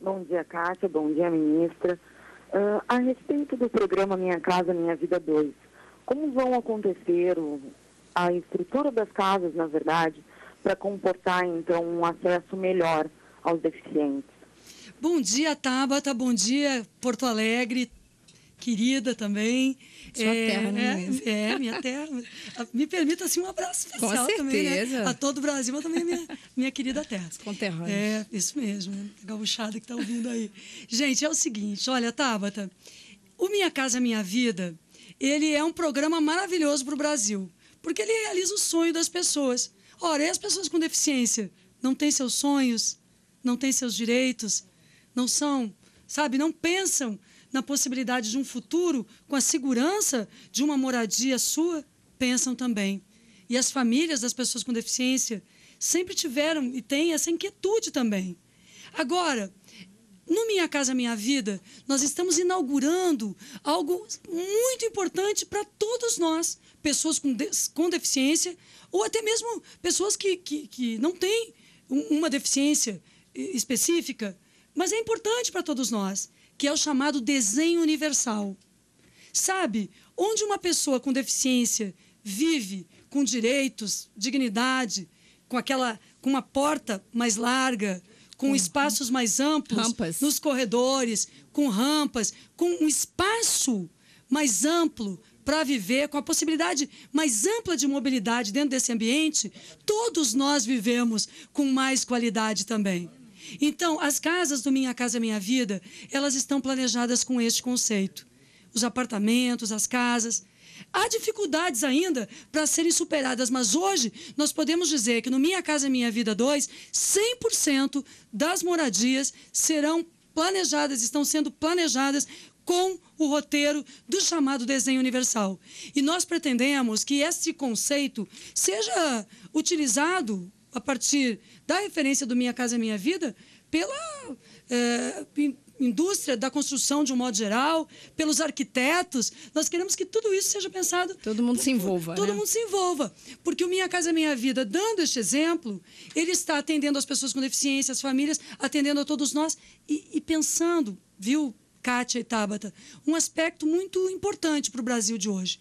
Bom dia, Cátia. Bom dia, ministra. Uh, a respeito do programa Minha Casa Minha Vida 2, como vão acontecer o, a estrutura das casas, na verdade, para comportar, então, um acesso melhor aos deficientes? Bom dia, Tabata. Bom dia, Porto Alegre querida também. Sua é, terra, né? É, é, minha terra. Me permita, assim, um abraço especial Com também, né? A todo o Brasil, mas também a minha, minha querida terra. Conterrâneos. É, isso mesmo. Né? A que está ouvindo aí. Gente, é o seguinte. Olha, Tabata, o Minha Casa Minha Vida, ele é um programa maravilhoso para o Brasil. Porque ele realiza o sonho das pessoas. Ora, e as pessoas com deficiência? Não têm seus sonhos? Não têm seus direitos? Não são, sabe, não pensam na possibilidade de um futuro com a segurança de uma moradia sua, pensam também. E as famílias das pessoas com deficiência sempre tiveram e têm essa inquietude também. Agora, no Minha Casa Minha Vida, nós estamos inaugurando algo muito importante para todos nós, pessoas com, de com deficiência ou até mesmo pessoas que, que, que não têm uma deficiência eh, específica, mas é importante para todos nós que é o chamado desenho universal. Sabe, onde uma pessoa com deficiência vive com direitos, dignidade, com aquela com uma porta mais larga, com uhum. espaços mais amplos, rampas. nos corredores, com rampas, com um espaço mais amplo para viver, com a possibilidade mais ampla de mobilidade dentro desse ambiente, todos nós vivemos com mais qualidade também. Então, as casas do Minha Casa Minha Vida, elas estão planejadas com este conceito. Os apartamentos, as casas. Há dificuldades ainda para serem superadas, mas hoje nós podemos dizer que no Minha Casa Minha Vida 2, 100% das moradias serão planejadas, estão sendo planejadas com o roteiro do chamado desenho universal. E nós pretendemos que esse conceito seja utilizado a partir da referência do Minha Casa Minha Vida, pela é, indústria da construção de um modo geral, pelos arquitetos. Nós queremos que tudo isso seja pensado. Todo mundo por, se envolva. Todo né? mundo se envolva. Porque o Minha Casa Minha Vida, dando este exemplo, ele está atendendo as pessoas com deficiência, as famílias, atendendo a todos nós e, e pensando, viu, Kátia e Tabata, um aspecto muito importante para o Brasil de hoje.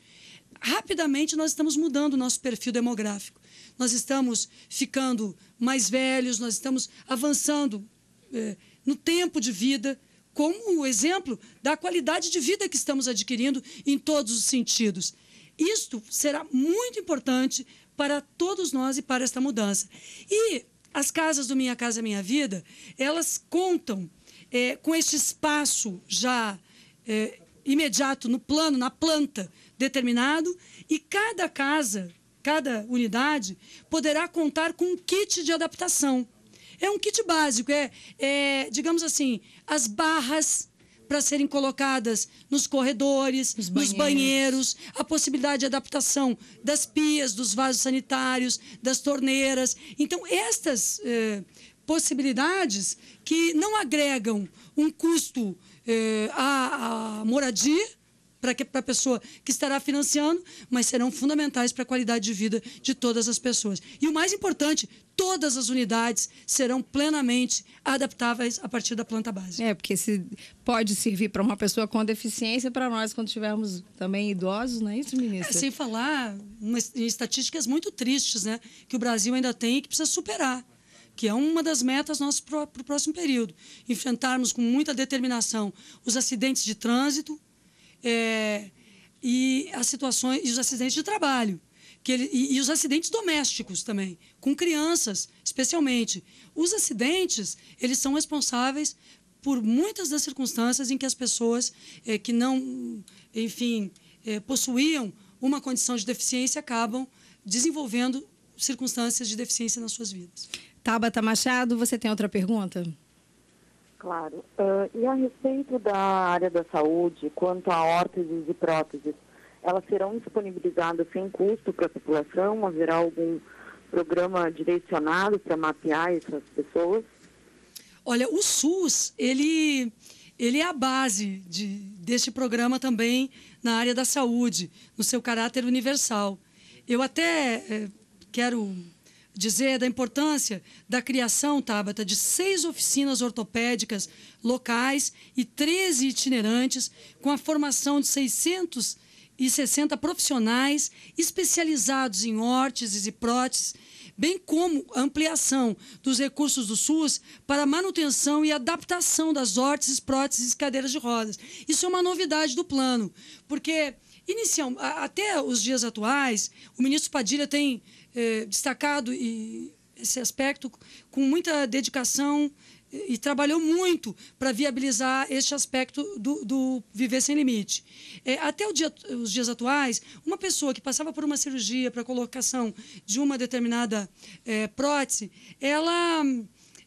Rapidamente nós estamos mudando o nosso perfil demográfico nós estamos ficando mais velhos, nós estamos avançando é, no tempo de vida, como o exemplo da qualidade de vida que estamos adquirindo em todos os sentidos. Isto será muito importante para todos nós e para esta mudança. E as casas do Minha Casa Minha Vida, elas contam é, com este espaço já é, imediato no plano, na planta determinado, e cada casa cada unidade poderá contar com um kit de adaptação. É um kit básico, é, é digamos assim, as barras para serem colocadas nos corredores, nos banheiros. nos banheiros, a possibilidade de adaptação das pias, dos vasos sanitários, das torneiras. Então, estas eh, possibilidades que não agregam um custo eh, à, à moradia, para a pessoa que estará financiando, mas serão fundamentais para a qualidade de vida de todas as pessoas. E o mais importante, todas as unidades serão plenamente adaptáveis a partir da planta base. É, porque se pode servir para uma pessoa com deficiência, para nós quando tivermos também idosos, não é isso, ministro? É, sem falar em estatísticas muito tristes, né, que o Brasil ainda tem e que precisa superar que é uma das metas nossas para o próximo período. Enfrentarmos com muita determinação os acidentes de trânsito, é, e as situações e os acidentes de trabalho. Que ele, e, e, os acidentes domésticos também, com crianças, especialmente. Os acidentes, eles são responsáveis por muitas das circunstâncias em que as pessoas é, que não, enfim, é, possuíam uma condição de deficiência acabam desenvolvendo circunstâncias de deficiência nas suas vidas. Tabata Machado, você tem outra pergunta? Claro. Uh, e a respeito da área da saúde, quanto a órteses e próteses, elas serão disponibilizadas sem custo para a população? Haverá algum programa direcionado para mapear essas pessoas? Olha, o SUS, ele, ele é a base de, deste programa também na área da saúde, no seu caráter universal. Eu até eh, quero dizer da importância da criação, Tabata, de seis oficinas ortopédicas locais e 13 itinerantes, com a formação de 660 profissionais especializados em órteses e próteses, bem como ampliação dos recursos do SUS para manutenção e adaptação das órteses, próteses e cadeiras de rodas. Isso é uma novidade do plano, porque Inicial, até os dias atuais, o ministro Padilha tem eh, destacado e, esse aspecto com muita dedicação e, eh, e trabalhou muito para viabilizar este aspecto do, do viver sem limite. É, até dia, os dias atuais, uma pessoa que passava por uma cirurgia para colocação de uma determinada prótese, ela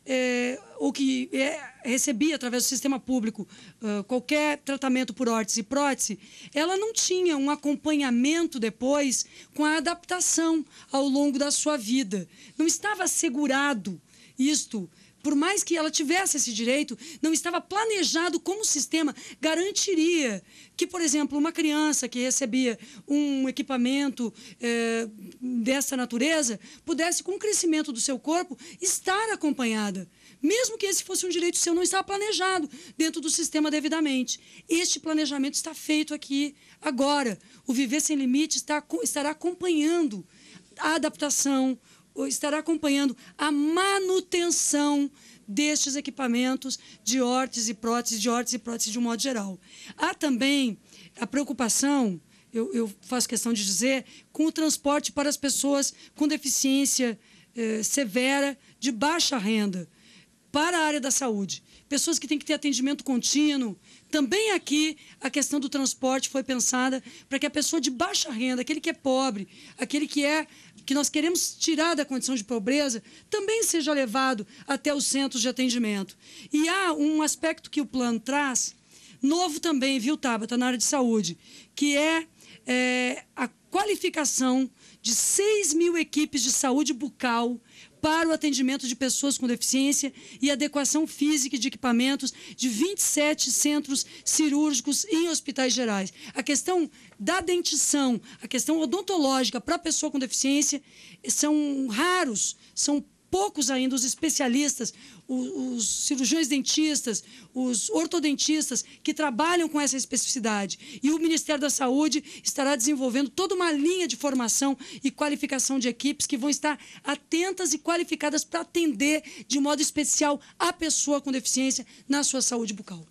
é, ou que é, recebia através do sistema público uh, qualquer tratamento por órtese e prótese, ela não tinha um acompanhamento depois com a adaptação ao longo da sua vida. Não estava assegurado isto por mais que ela tivesse esse direito, não estava planejado como o sistema garantiria que, por exemplo, uma criança que recebia um equipamento é, dessa natureza pudesse, com o crescimento do seu corpo, estar acompanhada. Mesmo que esse fosse um direito seu, não estava planejado dentro do sistema devidamente. Este planejamento está feito aqui agora. O Viver Sem Limite está, estará acompanhando a adaptação, estará acompanhando a manutenção destes equipamentos de hortes e próteses de hortes e próteses de um modo geral. Há também a preocupação, eu, eu faço questão de dizer, com o transporte para as pessoas com deficiência eh, severa de baixa renda para a área da saúde. Pessoas que têm que ter atendimento contínuo. Também aqui a questão do transporte foi pensada para que a pessoa de baixa renda, aquele que é pobre, aquele que é que nós queremos tirar da condição de pobreza, também seja levado até os centros de atendimento. E há um aspecto que o plano traz, novo também, viu, Tabata, na área de saúde, que é, é a qualificação de 6 mil equipes de saúde bucal para o atendimento de pessoas com deficiência e adequação física de equipamentos de 27 centros cirúrgicos em hospitais gerais. A questão da dentição, a questão odontológica para a pessoa com deficiência são raros, são poucos ainda os especialistas, os, os, cirurgiões dentistas, os ortodentistas que trabalham com essa especificidade. E o Ministério da Saúde estará desenvolvendo toda uma linha de formação e qualificação de equipes que vão estar atentas e qualificadas para atender de modo especial a pessoa com deficiência na sua saúde bucal.